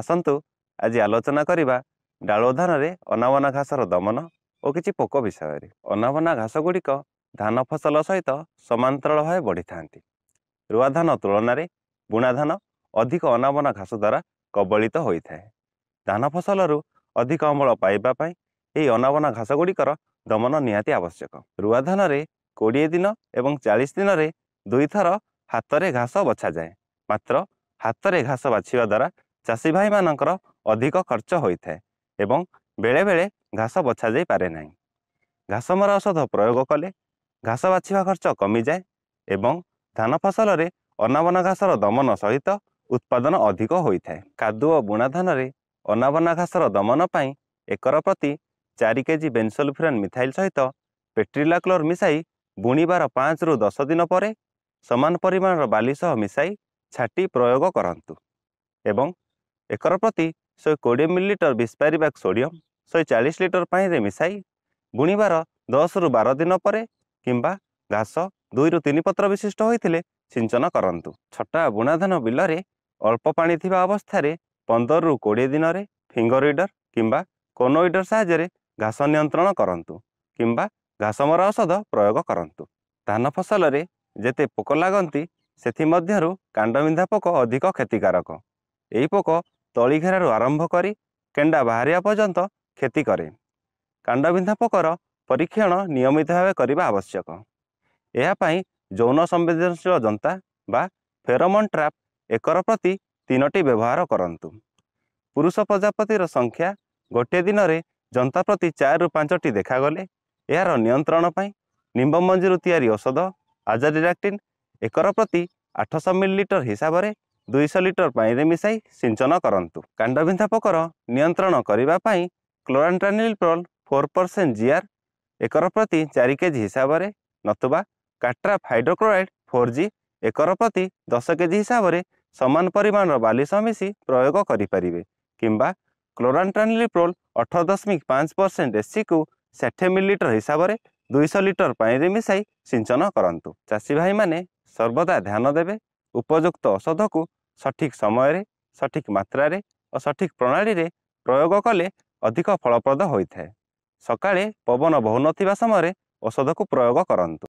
ଆସନ୍ତୁ ଆଜି ଆଲୋଚନା କରିବା ଡାଳୁଅ ଧାନରେ ଅନାବନା ଘାସର ଦମନ ଓ କିଛି ପୋକ ବିଷୟରେ ଅନାବନା ଘାସ ଗୁଡ଼ିକ ଧାନ ଫସଲ ସହିତ ସମାନ୍ତରଳ ଭାବେ ବଢ଼ିଥାନ୍ତି ରୁଆ ଧାନ ତୁଳନାରେ ବୁଣା ଧାନ ଅଧିକ ଅନାବନା ଘାସ ଦ୍ୱାରା କବଳିତ ହୋଇଥାଏ ଧାନ ଫସଲରୁ ଅଧିକ ଅମଳ ପାଇବା ପାଇଁ ଏହି ଅନାବନା ଘାସ ଗୁଡ଼ିକର ଦମନ ନିହାତି ଆବଶ୍ୟକ ରୁଆ ଧାନରେ କୋଡ଼ିଏ ଦିନ ଏବଂ ଚାଳିଶ ଦିନରେ ଦୁଇଥର ହାତରେ ଘାସ ବଛାଯାଏ ମାତ୍ର ହାତରେ ଘାସ ବାଛିବା ଦ୍ୱାରା ଚାଷୀ ଭାଇମାନଙ୍କର ଅଧିକ ଖର୍ଚ୍ଚ ହୋଇଥାଏ ଏବଂ ବେଳେବେଳେ ଘାସ ବଛା ଯାଇପାରେ ନାହିଁ ମରା ଔଷଧ ପ୍ରୟୋଗ କଲେ ଘାସ ବାଛିବା ଖର୍ଚ୍ଚ କମିଯାଏ ଏବଂ ଧାନ ଫସଲରେ ଅନାବନା ଘାସର ଦମନ ସହିତ ଉତ୍ପାଦନ ଅଧିକ ହୋଇଥାଏ କାଦୁଅ ବୁଣା ଧାନରେ ଅନାବନା ଘାସର ଦମନ ପାଇଁ ଏକର ପ୍ରତି ଚାରି କେ ଜି ବେନ୍ସୋଲଫ୍ରେନ୍ ମିଥାଇଲ୍ ସହିତ ପେଟ୍ରିଲା କ୍ଲୋର ମିଶାଇ ବୁଣିବାର ପାଞ୍ଚରୁ ଦଶ ଦିନ ପରେ ସମାନ ପରିମାଣର ବାଲି ସହ ମିଶାଇ ଛାଟି ପ୍ରୟୋଗ କରନ୍ତୁ ଏବଂ ଏକର ପ୍ରତି ଶହେ କୋଡ଼ିଏ ମିଲିଲିଟର ବିସ୍ପାରିବ୍ୟାକ୍ ସୋଡ଼ିୟମ୍ ଶହେ ଚାଳିଶ ଲିଟର ପାଣିରେ ମିଶାଇ ବୁଣିବାର ଦଶରୁ ବାର ଦିନ ପରେ କିମ୍ବା ଘାସ ଦୁଇରୁ ତିନି ପତ୍ର ବିଶିଷ୍ଟ ହୋଇଥିଲେ ସିଞ୍ଚନ କରନ୍ତୁ ଛଟା ବୁଣାଧାନ ବିଲରେ ଅଳ୍ପ ପାଣି ଥିବା ଅବସ୍ଥାରେ ପନ୍ଦରରୁ କୋଡ଼ିଏ ଦିନରେ ଫିଙ୍ଗର ଇଡର୍ କିମ୍ବା କୋନୋଇଡର୍ ସାହାଯ୍ୟରେ ଘାସ ନିୟନ୍ତ୍ରଣ କରନ୍ତୁ କିମ୍ବା ଘାସମରା ଔଷଧ ପ୍ରୟୋଗ କରନ୍ତୁ ଧାନ ଫସଲରେ ଯେତେ ପୋକ ଲାଗନ୍ତି ସେଥିମଧ୍ୟରୁ କାଣ୍ଡବିନ୍ଧା ପୋକ ଅଧିକ କ୍ଷତିକାରକ ଏହି ପୋକ ତଳିଘେରାରୁ ଆରମ୍ଭ କରି କେଣ୍ଡା ବାହାରିବା ପର୍ଯ୍ୟନ୍ତ କ୍ଷତି କରେ କାଣ୍ଡବିନ୍ଧା ପୋକର ପରୀକ୍ଷଣ ନିୟମିତ ଭାବେ କରିବା ଆବଶ୍ୟକ ଏହା ପାଇଁ ଯୌନ ସମ୍ବେଦନଶୀଳ ଯନ୍ତା ବା ଫେରମନ୍ ଟ୍ରାପ୍ ଏକର ପ୍ରତି ତିନୋଟି ବ୍ୟବହାର କରନ୍ତୁ ପୁରୁଷ ପ୍ରଜାପତିର ସଂଖ୍ୟା ଗୋଟିଏ ଦିନରେ ଯନ୍ତା ପ୍ରତି ଚାରିରୁ ପାଞ୍ଚଟି ଦେଖାଗଲେ ଏହାର ନିୟନ୍ତ୍ରଣ ପାଇଁ ନିମ୍ବ ମଞ୍ଜିରୁ ତିଆରି ଔଷଧ ଆଜାରିରାକ୍ଟିନ୍ ଏକର ପ୍ରତି ଆଠଶହ ମିଲିଲିଟର ହିସାବରେ ଦୁଇଶହ ଲିଟର ପାଣିରେ ମିଶାଇ ସିଞ୍ଚନ କରନ୍ତୁ କାଣ୍ଡବିନ୍ଧା ପୋକର ନିୟନ୍ତ୍ରଣ କରିବା ପାଇଁ chlorantraniliprole four percent GR acre ପ୍ରତି ଚାରି କେ ଜି ହିସାବରେ ନତୁବା କାଟ୍ରା ହାଇଡ୍ରୋକ୍ଲୋରାଇଡ୍ ଫୋର୍ ଜି ଏକର ପ୍ରତି ଦଶ କେ ଜି ହିସାବରେ ସମାନ ପରିମାଣର ବାଲି ସହ ମିଶି ପ୍ରୟୋଗ କରିପାରିବେ କିମ୍ବା କ୍ଲୋରାଣ୍ଟ୍ରାନିଲପ୍ରୋଲ ଅଠର ଦଶମିକ ପାଞ୍ଚ ପରସେଣ୍ଟ ଏସିକୁ ଷାଠିଏ ମିଲିଲିଟର ହିସାବରେ ଦୁଇଶହ ଲିଟର ପାଣିରେ ମିଶାଇ ସିଞ୍ଚନ କରନ୍ତୁ ଚାଷୀ ଭାଇମାନେ ସର୍ବଦା ଧ୍ୟାନ ଦେବେ ଉପଯୁକ୍ତ ଔଷଧକୁ ସଠିକ୍ ସମୟରେ ସଠିକ୍ ମାତ୍ରାରେ ଓ ସଠିକ୍ ପ୍ରଣାଳୀରେ ପ୍ରୟୋଗ କଲେ ଅଧିକ ଫଳପ୍ରଦ ହୋଇଥାଏ ସକାଳେ ପବନ ବହୁନଥିବା ସମୟରେ ଔଷଧକୁ ପ୍ରୟୋଗ କରନ୍ତୁ